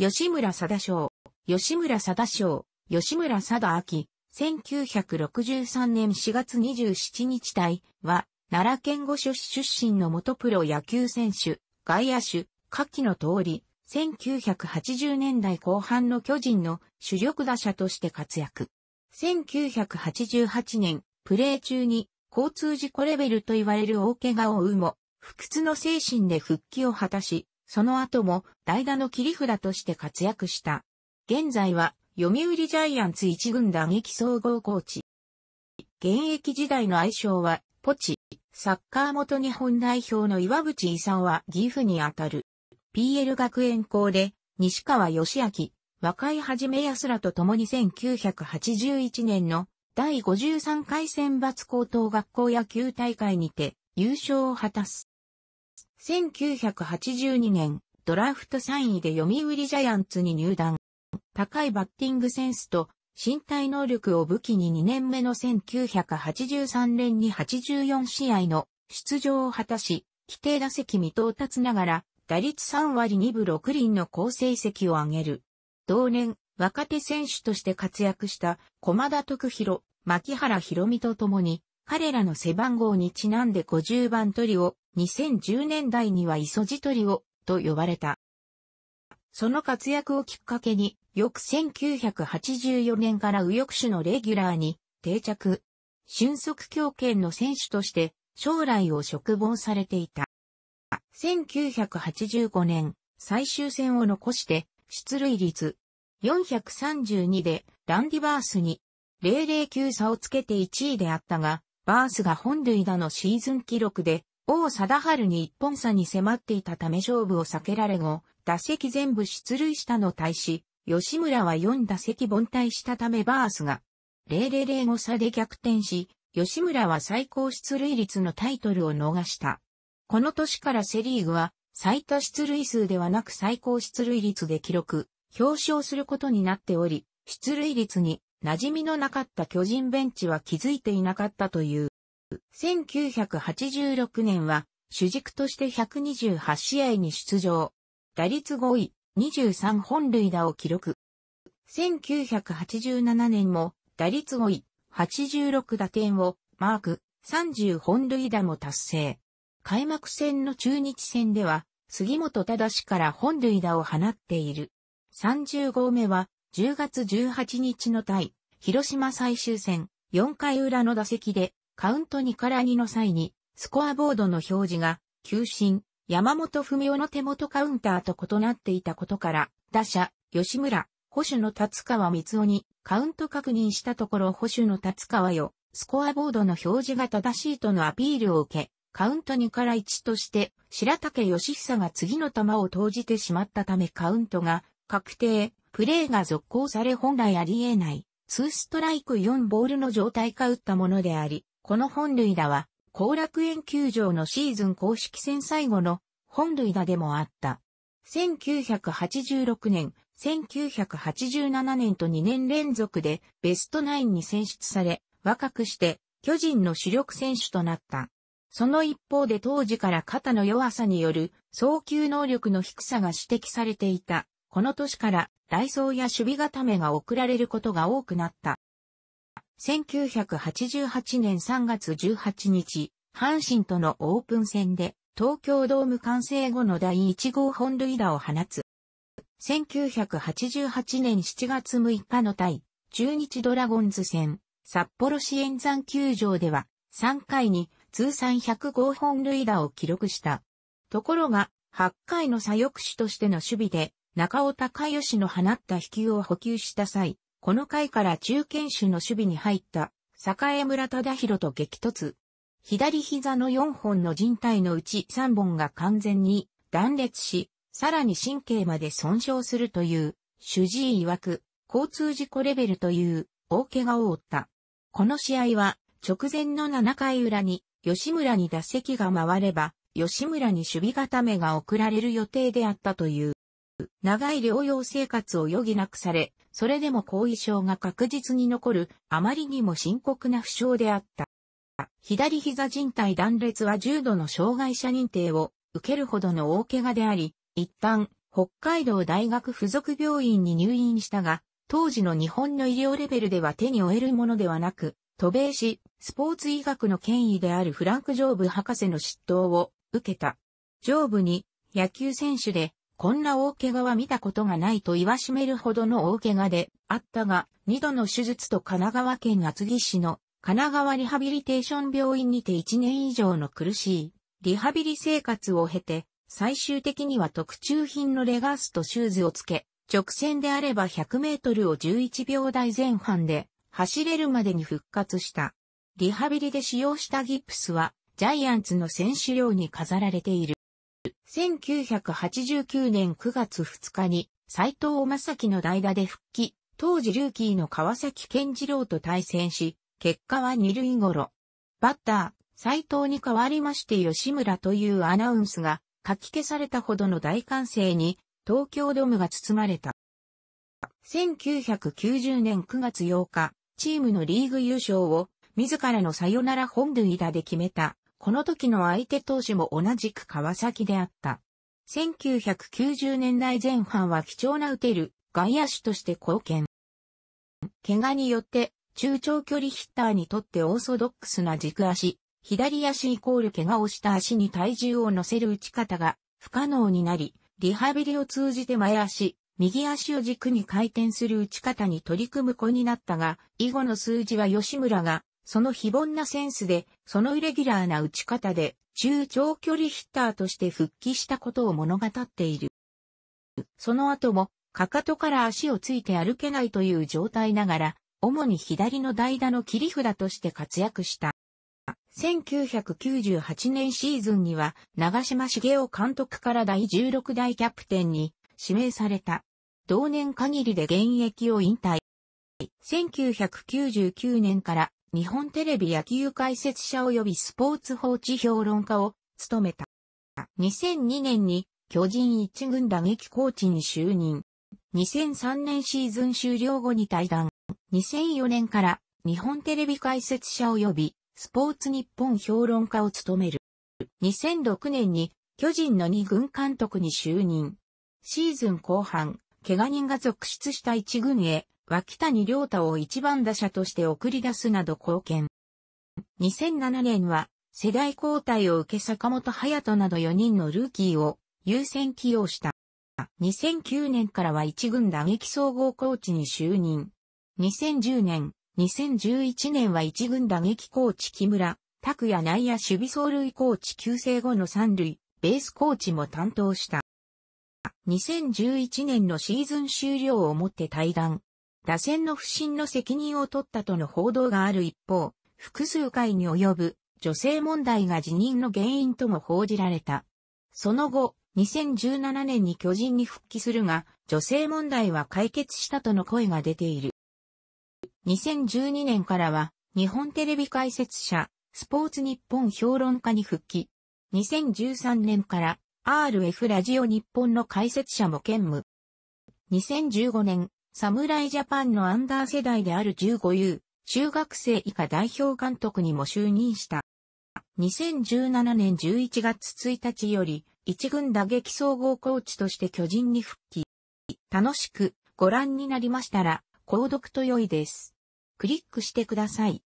吉村貞章、吉村貞章、吉村貞明、1963年4月27日体は、奈良県五所市出身の元プロ野球選手、外野手、下記の通り、1980年代後半の巨人の主力打者として活躍。1988年、プレー中に交通事故レベルと言われる大怪我を負うも、不屈の精神で復帰を果たし、その後も代打の切り札として活躍した。現在は読売ジャイアンツ一軍打撃総合コーチ。現役時代の愛称はポチ。サッカー元日本代表の岩渕勲は岐阜にあたる。PL 学園校で西川義明、若いはじめ安らと共に1981年の第53回選抜高等学校野球大会にて優勝を果たす。1982年、ドラフト3位で読売ジャイアンツに入団。高いバッティングセンスと身体能力を武器に2年目の1983年に84試合の出場を果たし、規定打席未到達ながら、打率3割2分6厘の好成績を上げる。同年、若手選手として活躍した駒田徳弘、牧原博美と共に、彼らの背番号にちなんで50番取りを2010年代にはイソジトリオと呼ばれた。その活躍をきっかけに、翌1984年から右翼手のレギュラーに定着。俊足強権の選手として将来を嘱望されていた。1985年、最終戦を残して出塁率432でランディバースに009差をつけて1位であったが、バースが本塁打のシーズン記録で王貞治に一本差に迫っていたため勝負を避けられ後、打席全部出塁したの対し、吉村は4打席凡退したためバースが、0005差で逆転し、吉村は最高出塁率のタイトルを逃した。この年からセリーグは、最多出塁数ではなく最高出塁率で記録、表彰することになっており、出塁率に馴染みのなかった巨人ベンチは気づいていなかったという。1986年は主軸として128試合に出場。打率5位、23本塁打を記録。1987年も打率5位、86打点をマーク、30本塁打も達成。開幕戦の中日戦では、杉本忠から本塁打を放っている。30号目は、10月18日の対、広島最終戦、4回裏の打席で、カウント2から2の際に、スコアボードの表示が、球審、山本文夫の手元カウンターと異なっていたことから、打者、吉村、保守の立川光雄にカウント確認したところ保守の立川よ、スコアボードの表示が正しいとのアピールを受け、カウント2から1として、白竹義久が次の球を投じてしまったためカウントが確定、プレーが続行され本来あり得ない、2ストライク4ボールの状態か打ったものであり、この本塁打は、後楽園球場のシーズン公式戦最後の本塁打でもあった。1986年、1987年と2年連続でベストナインに選出され、若くして巨人の主力選手となった。その一方で当時から肩の弱さによる送球能力の低さが指摘されていた。この年から、ダイソーや守備固めが送られることが多くなった。1988年3月18日、阪神とのオープン戦で、東京ドーム完成後の第1号本塁打を放つ。1988年7月6日の対、中日ドラゴンズ戦、札幌市演山球場では、3回に通算1 0号本塁打を記録した。ところが、8回の左翼手としての守備で、中尾隆義の放った飛球を補給した際、この回から中堅手の守備に入った、栄村忠宏と激突。左膝の4本の人帯のうち3本が完全に断裂し、さらに神経まで損傷するという、主治医曰く、交通事故レベルという、大怪我を負った。この試合は、直前の7回裏に、吉村に打席が回れば、吉村に守備固めが送られる予定であったという。長い療養生活を余儀なくされ、それでも後遺症が確実に残る、あまりにも深刻な負傷であった。左膝靭帯断裂は重度の障害者認定を受けるほどの大怪我であり、一旦、北海道大学附属病院に入院したが、当時の日本の医療レベルでは手に負えるものではなく、渡米し、スポーツ医学の権威であるフランク・ジョーブ博士の執刀を受けた。上部に野球選手でこんな大怪我は見たことがないと言わしめるほどの大怪我であったが、二度の手術と神奈川県厚木市の神奈川リハビリテーション病院にて一年以上の苦しいリハビリ生活を経て、最終的には特注品のレガースとシューズをつけ、直線であれば100メートルを11秒台前半で走れるまでに復活した。リハビリで使用したギプスはジャイアンツの選手寮に飾られている。1989年9月2日に斎藤正樹の代打で復帰、当時ルーキーの川崎健次郎と対戦し、結果は二塁頃。バッター、斎藤に代わりまして吉村というアナウンスが書き消されたほどの大歓声に東京ドームが包まれた。1990年9月8日、チームのリーグ優勝を自らのサヨナラ本塁打で決めたこの時の相手投手も同じく川崎であった。1990年代前半は貴重な打てる外野手として貢献。怪我によって中長距離ヒッターにとってオーソドックスな軸足、左足イコール怪我をした足に体重を乗せる打ち方が不可能になり、リハビリを通じて前足、右足を軸に回転する打ち方に取り組む子になったが、以後の数字は吉村がその非凡なセンスで、そのイレギュラーな打ち方で、中長距離ヒッターとして復帰したことを物語っている。その後も、かかとから足をついて歩けないという状態ながら、主に左の代打の切り札として活躍した。1998年シーズンには、長島茂雄監督から第16代キャプテンに指名された。同年限りで現役を引退。1999年から日本テレビ野球解説者及びスポーツ放置評論家を務めた。2002年に巨人一軍打撃コーチに就任。2003年シーズン終了後に退団。2004年から日本テレビ解説者及びスポーツ日本評論家を務める。2006年に巨人の二軍監督に就任。シーズン後半、怪我人が続出した一軍へ脇谷良太を一番打者として送り出すなど貢献。2007年は世代交代を受け坂本隼人など4人のルーキーを優先起用した。2009年からは一軍打撃総合コーチに就任。2010年、2011年は一軍打撃コーチ木村、拓也内野守備走塁コーチ旧制後の三塁、ベースコーチも担当した。2011年のシーズン終了をもって退団。打線の不振の責任を取ったとの報道がある一方、複数回に及ぶ女性問題が辞任の原因とも報じられた。その後、2017年に巨人に復帰するが、女性問題は解決したとの声が出ている。2012年からは、日本テレビ解説者、スポーツ日本評論家に復帰。2013年から RF ラジオ日本の解説者も兼務。2015年、侍ジャパンのアンダー世代である 15U、中学生以下代表監督にも就任した。2017年11月1日より、一軍打撃総合コーチとして巨人に復帰。楽しくご覧になりましたら、購読と良いです。クリックしてください。